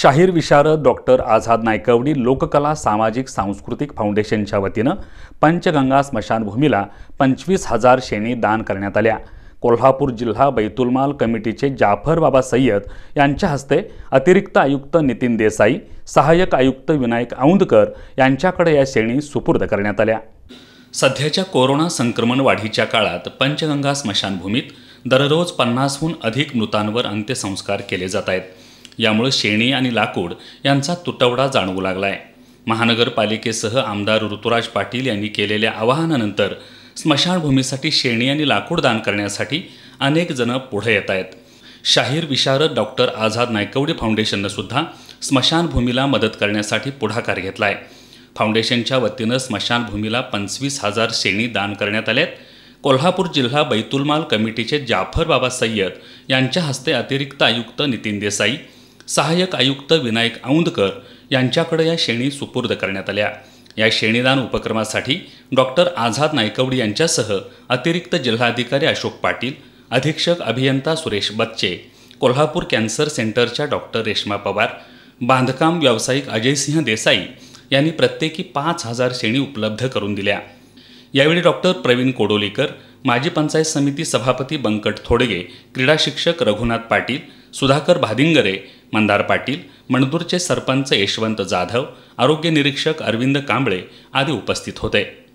शाहीर विशारद डॉक्टर आझाद नायकवडी लोककला सामाजिक सांस्कृतिक फाउंडेशनच्या वतीनं पंचगंगा स्मशानभूमीला पंचवीस हजार शेणी दान करण्यात आल्या कोल्हापूर जिल्हा बैतुलमाल कमिटीचे जाफर बाबा सय्यद यांच्या हस्ते अतिरिक्त आयुक्त नितीन देसाई सहाय्यक आयुक्त विनायक औंदकर यांच्याकडे या श्रेणी सुपूर्द करण्यात आल्या सध्याच्या कोरोना संक्रमण वाढीच्या काळात पंचगंगा स्मशानभूमीत दररोज पन्नासहून अधिक मृतांवर अंत्यसंस्कार केले जात आहेत यामुळे शेणी आणि लाकूड यांचा तुटवडा जाणवू लागलाय महानगरपालिकेसह आमदार ऋतुराज पाटील यांनी केलेल्या आवाहनानंतर स्मशानभूमीसाठी शेणी आणि लाकूड दान करण्यासाठी अनेक जण पुढे येत आहेत शाहीर विशारद डॉक्टर आझाद नायकवडे फाउंडेशननं सुद्धा स्मशानभूमीला मदत करण्यासाठी पुढाकार घेतला आहे फाउंडेशनच्या वतीनं स्मशानभूमीला पंचवीस हजार शेणी दान करण्यात आहेत कोल्हापूर जिल्हा बैतुलमाल कमिटीचे जाफर बाबा सय्यद यांच्या हस्ते अतिरिक्त आयुक्त नितीन देसाई सहाय्यक आयुक्त विनायक औंदकर यांच्याकडे या श्रेणी सुपूर्द करण्यात आल्या या श्रेणीदान उपक्रमासाठी डॉक्टर आझाद नायकवडी यांच्यासह अतिरिक्त जिल्हाधिकारी अशोक पाटील अधीक्षक अभियंता सुरेश बच्चे कोल्हापूर कॅन्सर सेंटरच्या डॉक्टर रेश्मा पवार बांधकाम व्यावसायिक अजयसिंह देसाई यांनी प्रत्येकी पाच हजार श्रेणी उपलब्ध करून दिल्या यावेळी डॉक्टर प्रवीण कोडोलीकर माजी पंचायत समिती सभापती बंकट थोडगे क्रीडा शिक्षक रघुनाथ पाटील सुधाकर भादिंगरे मंदार पाटील मणदूरचे सरपंच यशवंत जाधव आरोग्य निरीक्षक अरविंद कांबळे आदी उपस्थित होते